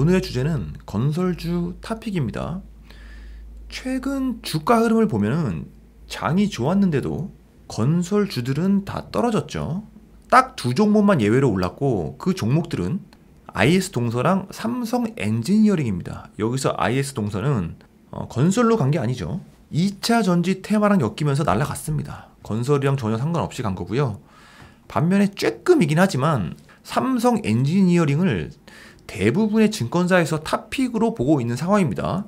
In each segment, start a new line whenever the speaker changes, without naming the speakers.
오늘의 주제는 건설주 탑픽입니다. 최근 주가 흐름을 보면 장이 좋았는데도 건설주들은 다 떨어졌죠. 딱 두 종목만 예외로 올랐고 그 종목들은 IS 동서랑 삼성 엔지니어링입니다. 여기서 IS 동서는 어, 건설로 간 게 아니죠. 2차 전지 테마랑 엮이면서 날라갔습니다. 건설이랑 전혀 상관없이 간 거고요. 반면에 쬐끔이긴 하지만 삼성 엔지니어링을 대부분의 증권사에서 탑픽으로 보고 있는 상황입니다.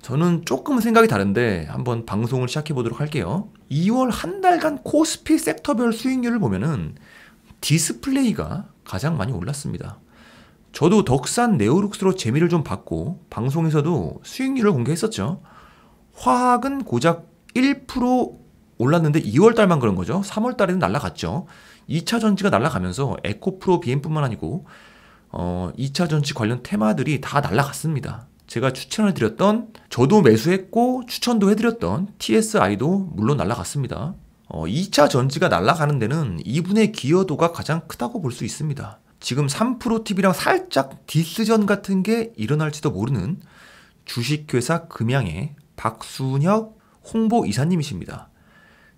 저는 조금 생각이 다른데 한번 방송을 시작해 보도록 할게요. 2월 한 달간 코스피 섹터별 수익률을 보면은 디스플레이가 가장 많이 올랐습니다. 저도 덕산 네오룩스로 재미를 좀 봤고 방송에서도 수익률을 공개했었죠. 화학은 고작 1% 올랐는데 2월 달만 그런 거죠. 3월 달에는 날라갔죠. 2차 전지가 날라가면서 에코프로 비엠뿐만 아니고 어, 2차 전지 관련 테마들이 다 날라갔습니다. 제가 추천을 드렸던 저도 매수했고 추천도 해드렸던 TSI도 물론 날라갔습니다. 어, 2차 전지가 날라가는 데는 2분의 기여도가 가장 크다고 볼 수 있습니다. 지금 3프로TV랑 살짝 디스전 같은 게 일어날지도 모르는 주식회사 금양의 박순혁 홍보 이사님이십니다.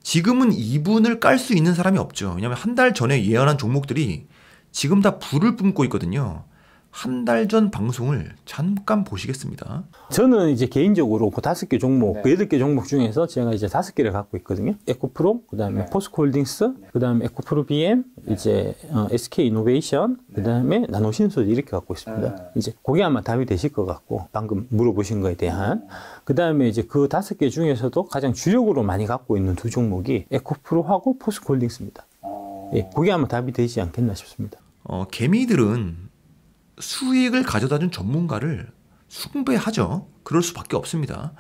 지금은 2분을깔 수 있는 사람이 없죠. 왜냐하면 한 달 전에 예언한 종목들이 지금 다 불을 뿜고 있거든요. 한 달 전 방송을 잠깐 보시겠습니다. 저는 이제 개인적으로 그 다섯 개 종목, 네. 그 여덟 개 종목 중에서 제가 이제 다섯 개를 갖고 있거든요. 네. 네. 에코프로, 그 다음에 네. 포스코홀딩스, 그 다음에 에코프로 BM, 네. 이제 어, SK 이노베이션, 네. 그 다음에 나노신소재 이렇게 갖고 있습니다. 이제 그게 아마 답이 되실 것 같고, 방금 물어보신 거에 대한. 그 다음에 이제 그 다섯 개 중에서도 가장 주력으로 많이 갖고 있는 두 종목이 에코프로하고 포스코홀딩스입니다. 어. 예, 그게 아마 답이 되지 않겠나 싶습니다. 어, 개미들은 수익을 가져다 준 전문가를 숭배하죠. 그럴 수밖에 없습니다.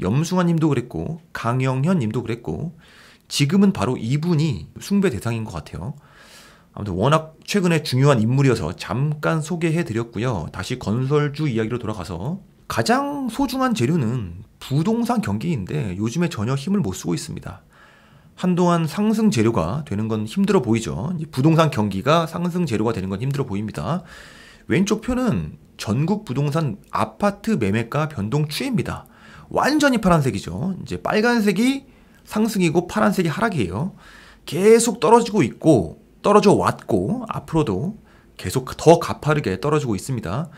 염승환 님도 그랬고, 강영현 님도 그랬고, 지금은 바로 이분이 숭배 대상인 것 같아요. 아무튼 워낙 최근에 중요한 인물이어서 잠깐 소개해 드렸고요. 다시 건설주 이야기로 돌아가서 가장 소중한 재료는 부동산 경기인데 요즘에 전혀 힘을 못 쓰고 있습니다. 한동안 상승 재료가 되는 건 힘들어 보이죠. 부동산 경기가 상승 재료가 되는 건 힘들어 보입니다. 왼쪽 표는 전국 부동산 아파트 매매가 변동 추입니다. 완전히 파란색이죠. 이제 빨간색이 상승이고 파란색이 하락이에요. 계속 떨어지고 있고 떨어져 왔고 앞으로도 계속 더 가파르게 떨어지고 있습니다.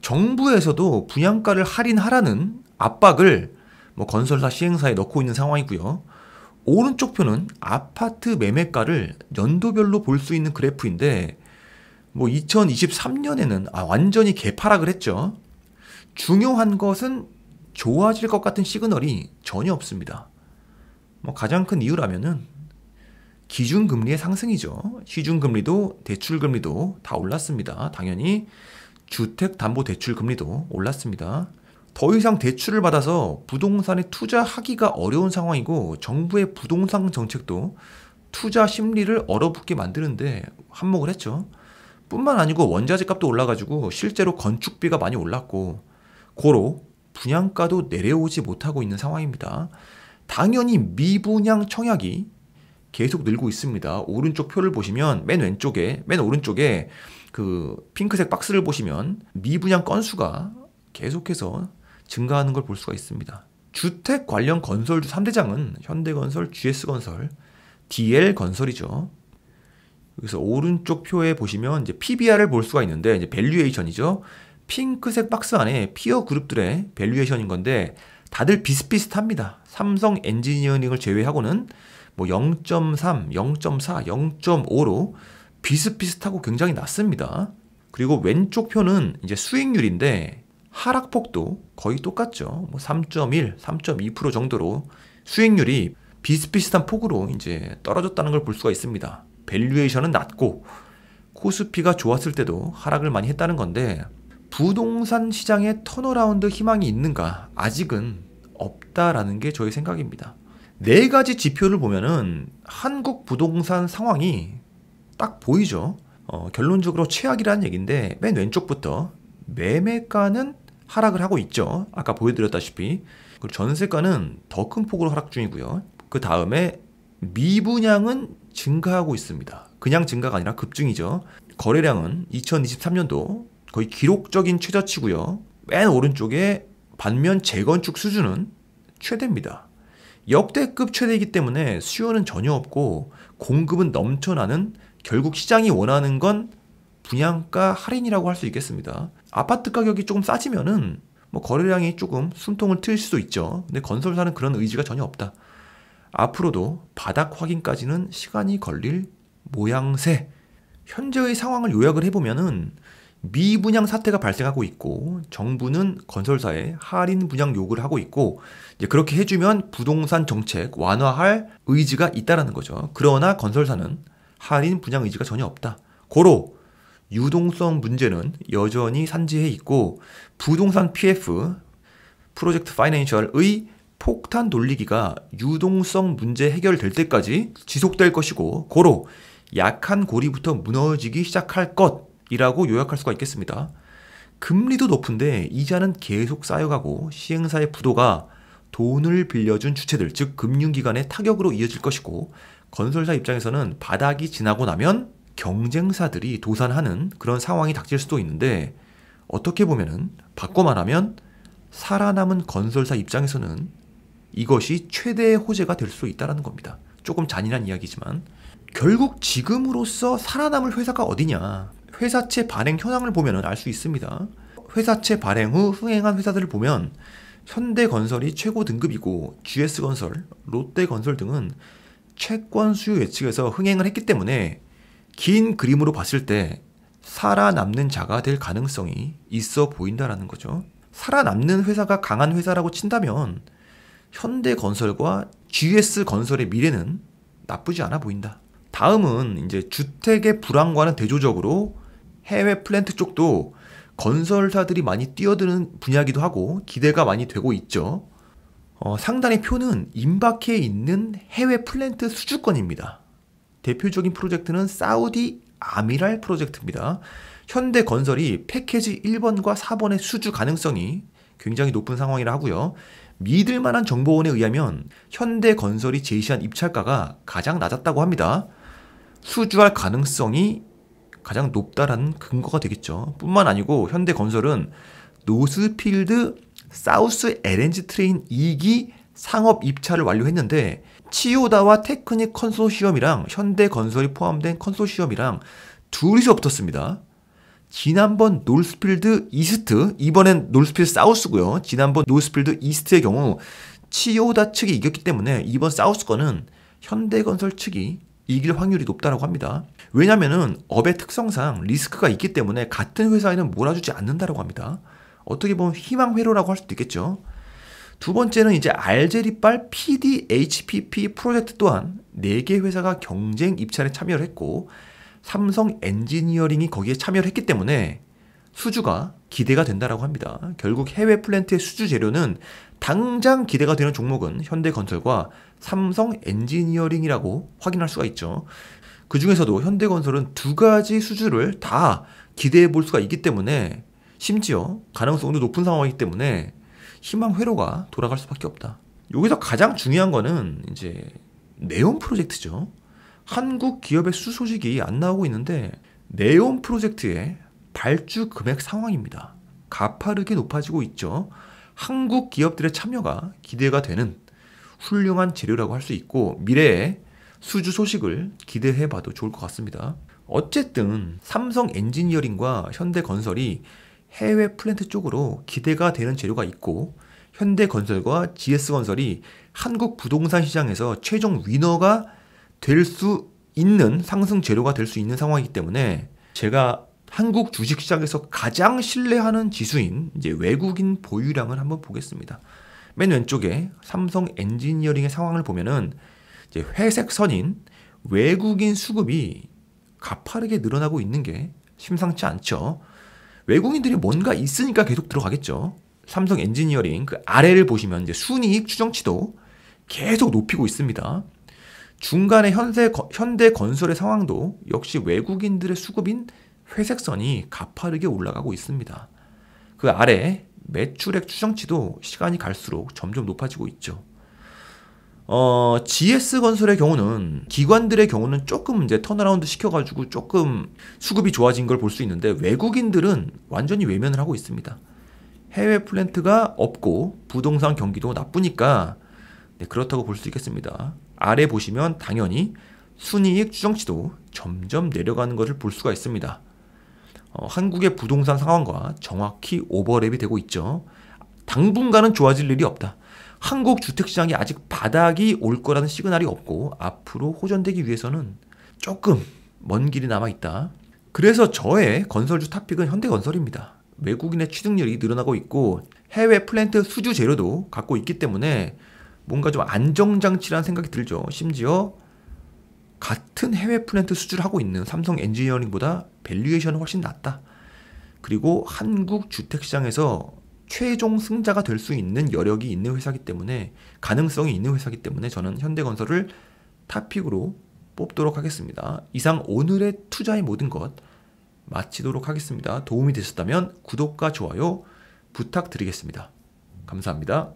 정부에서도 분양가를 할인하라는 압박을 뭐 건설사 시행사에 넣고 있는 상황이고요. 오른쪽 표는 아파트 매매가를 연도별로 볼 수 있는 그래프인데 뭐 2023년에는 아, 완전히 개파락을 했죠. 중요한 것은 좋아질 것 같은 시그널이 전혀 없습니다. 뭐 가장 큰 이유라면은 기준금리의 상승이죠. 시중금리도 대출금리도 다 올랐습니다. 당연히 주택담보대출금리도 올랐습니다. 더 이상 대출을 받아서 부동산에 투자하기가 어려운 상황이고 정부의 부동산 정책도 투자 심리를 얼어붙게 만드는데 한몫을 했죠. 뿐만 아니고 원자재 값도 올라가지고 실제로 건축비가 많이 올랐고 고로 분양가도 내려오지 못하고 있는 상황입니다. 당연히 미분양 청약이 계속 늘고 있습니다. 오른쪽 표를 보시면 맨 왼쪽에 맨 오른쪽에 그 핑크색 박스를 보시면 미분양 건수가 계속해서 증가하는 걸 볼 수가 있습니다. 주택 관련 건설주 3대장은 현대건설, GS건설, DL건설이죠. 여기서 오른쪽 표에 보시면 이제 PBR을 볼 수가 있는데 이제 밸류에이션이죠. 핑크색 박스 안에 피어 그룹들의 밸류에이션인 건데 다들 비슷비슷합니다. 삼성 엔지니어링을 제외하고는 뭐 0.3, 0.4, 0.5로 비슷비슷하고 굉장히 낮습니다. 그리고 왼쪽 표는 이제 수익률인데 하락폭도 거의 똑같죠. 뭐 3.1, 3.2% 정도로 수익률이 비슷비슷한 폭으로 이제 떨어졌다는 걸 볼 수가 있습니다. 밸류에이션은 낮고 코스피가 좋았을 때도 하락을 많이 했다는 건데 부동산 시장의 턴어라운드 희망이 있는가? 아직은 없다라는 게 저의 생각입니다. 네 가지 지표를 보면은 한국 부동산 상황이 딱 보이죠. 어, 결론적으로 최악이라는 얘기인데 맨 왼쪽부터 매매가는 하락을 하고 있죠. 아까 보여드렸다시피. 그리고 전세가는 더 큰 폭으로 하락 중이고요. 그 다음에 미분양은 증가하고 있습니다. 그냥 증가가 아니라 급증이죠. 거래량은 2023년도 거의 기록적인 최저치고요. 맨 오른쪽에 반면 재건축 수준은 최대입니다. 역대급 최대이기 때문에 수요는 전혀 없고 공급은 넘쳐나는 결국 시장이 원하는 건 분양가 할인이라고 할 수 있겠습니다. 아파트 가격이 조금 싸지면은 뭐 거래량이 조금 숨통을 트일 수도 있죠. 근데 건설사는 그런 의지가 전혀 없다. 앞으로도 바닥 확인까지는 시간이 걸릴 모양새. 현재의 상황을 요약을 해보면은 미분양 사태가 발생하고 있고 정부는 건설사에 할인 분양 요구를 하고 있고 이제 그렇게 해주면 부동산 정책 완화할 의지가 있다라는 거죠. 그러나 건설사는 할인 분양 의지가 전혀 없다. 고로 유동성 문제는 여전히 산지해 있고 부동산 PF 프로젝트 파이낸셜의 폭탄 돌리기가 유동성 문제 해결될 때까지 지속될 것이고 고로 약한 고리부터 무너지기 시작할 것이라고 요약할 수가 있겠습니다. 금리도 높은데 이자는 계속 쌓여가고 시행사의 부도가 돈을 빌려준 주체들 즉 금융기관의 타격으로 이어질 것이고 건설사 입장에서는 바닥이 지나고 나면 경쟁사들이 도산하는 그런 상황이 닥칠 수도 있는데 어떻게 보면은 바꿔 말하면 살아남은 건설사 입장에서는 이것이 최대의 호재가 될 수 있다라는 겁니다. 조금 잔인한 이야기지만 결국 지금으로서 살아남을 회사가 어디냐? 회사채 발행 현황을 보면 알 수 있습니다. 회사채 발행 후 흥행한 회사들을 보면 현대건설이 최고 등급이고 GS건설, 롯데건설 등은 채권 수요 예측에서 흥행을 했기 때문에 긴 그림으로 봤을 때 살아남는 자가 될 가능성이 있어 보인다라는 거죠. 살아남는 회사가 강한 회사라고 친다면 현대건설과 GS건설의 미래는 나쁘지 않아 보인다. 다음은 이제 주택의 불황과는 대조적으로 해외 플랜트 쪽도 건설사들이 많이 뛰어드는 분야기도 이 하고 기대가 많이 되고 있죠. 어, 상단의 표는 임박해 있는 해외 플랜트 수주권입니다. 대표적인 프로젝트는 사우디 아미랄 프로젝트입니다. 현대 건설이 패키지 1번과 4번의 수주 가능성이 굉장히 높은 상황이라 하고요. 믿을 만한 정보원에 의하면 현대 건설이 제시한 입찰가가 가장 낮았다고 합니다. 수주할 가능성이 가장 높다라는 근거가 되겠죠. 뿐만 아니고 현대 건설은 노스필드 사우스 LNG 트레인 2기 상업 입찰을 완료했는데 치오다와 테크닉 컨소시엄이랑 현대건설이 포함된 컨소시엄이랑 둘이서 붙었습니다. 지난번 놀스필드 이스트, 이번엔 놀스필드 사우스고요. 지난번 놀스필드 이스트의 경우 치오다 측이 이겼기 때문에 이번 사우스 거는 현대건설 측이 이길 확률이 높다라고 합니다. 왜냐면은 업의 특성상 리스크가 있기 때문에 같은 회사에는 몰아주지 않는다라고 합니다. 어떻게 보면 희망 회로라고 할 수도 있겠죠. 두 번째는 이제 알제리빨 PDHPP 프로젝트 또한 4개 회사가 경쟁 입찰에 참여를 했고 삼성 엔지니어링이 거기에 참여를 했기 때문에 수주가 기대가 된다라고 합니다. 결국 해외 플랜트의 수주 재료는 당장 기대가 되는 종목은 현대건설과 삼성 엔지니어링이라고 확인할 수가 있죠. 그 중에서도 현대건설은 두 가지 수주를 다 기대해 볼 수가 있기 때문에 심지어 가능성도 높은 상황이기 때문에 희망 회로가 돌아갈 수밖에 없다. 여기서 가장 중요한 거는 이제 네온 프로젝트죠. 한국 기업의 수소식이 안 나오고 있는데 네온 프로젝트의 발주 금액 상황입니다. 가파르게 높아지고 있죠. 한국 기업들의 참여가 기대가 되는 훌륭한 재료라고 할 수 있고 미래의 수주 소식을 기대해 봐도 좋을 것 같습니다. 어쨌든 삼성 엔지니어링과 현대건설이 해외 플랜트 쪽으로 기대가 되는 재료가 있고 현대건설과 GS건설이 한국 부동산 시장에서 최종 위너가 될 수 있는 상승 재료가 될 수 있는 상황이기 때문에 제가 한국 주식 시장에서 가장 신뢰하는 지수인 이제 외국인 보유량을 한번 보겠습니다. 맨 왼쪽에 삼성 엔지니어링의 상황을 보면은 이제 회색 선인 외국인 수급이 가파르게 늘어나고 있는 게 심상치 않죠. 외국인들이 뭔가 있으니까 계속 들어가겠죠. 삼성 엔지니어링 그 아래를 보시면 이제 순이익 추정치도 계속 높이고 있습니다. 중간에 현세, 현대 건설의 상황도 역시 외국인들의 수급인 회색선이 가파르게 올라가고 있습니다. 그 아래 매출액 추정치도 시간이 갈수록 점점 높아지고 있죠. 어, GS 건설의 경우는 기관들의 경우는 조금 이제 턴어라운드 시켜가지고 조금 수급이 좋아진 걸 볼 수 있는데 외국인들은 완전히 외면을 하고 있습니다. 해외 플랜트가 없고 부동산 경기도 나쁘니까 네, 그렇다고 볼 수 있겠습니다. 아래 보시면 당연히 순이익 추정치도 점점 내려가는 것을 볼 수가 있습니다. 어, 한국의 부동산 상황과 정확히 오버랩이 되고 있죠. 당분간은 좋아질 일이 없다. 한국 주택시장이 아직 바닥이 올 거라는 시그널이 없고 앞으로 호전되기 위해서는 조금 먼 길이 남아있다. 그래서 저의 건설주 탑픽은 현대건설입니다. 외국인의 취득률이 늘어나고 있고 해외 플랜트 수주 재료도 갖고 있기 때문에 뭔가 좀 안정장치라는 생각이 들죠. 심지어 같은 해외 플랜트 수주를 하고 있는 삼성 엔지니어링보다 밸류에이션은 훨씬 낫다 그리고 한국 주택시장에서 최종 승자가 될 수 있는 여력이 있는 회사기 때문에 가능성이 있는 회사기 때문에 저는 현대건설을 탑픽으로 뽑도록 하겠습니다. 이상 오늘의 투자의 모든 것 마치도록 하겠습니다. 도움이 되셨다면 구독과 좋아요 부탁드리겠습니다. 감사합니다.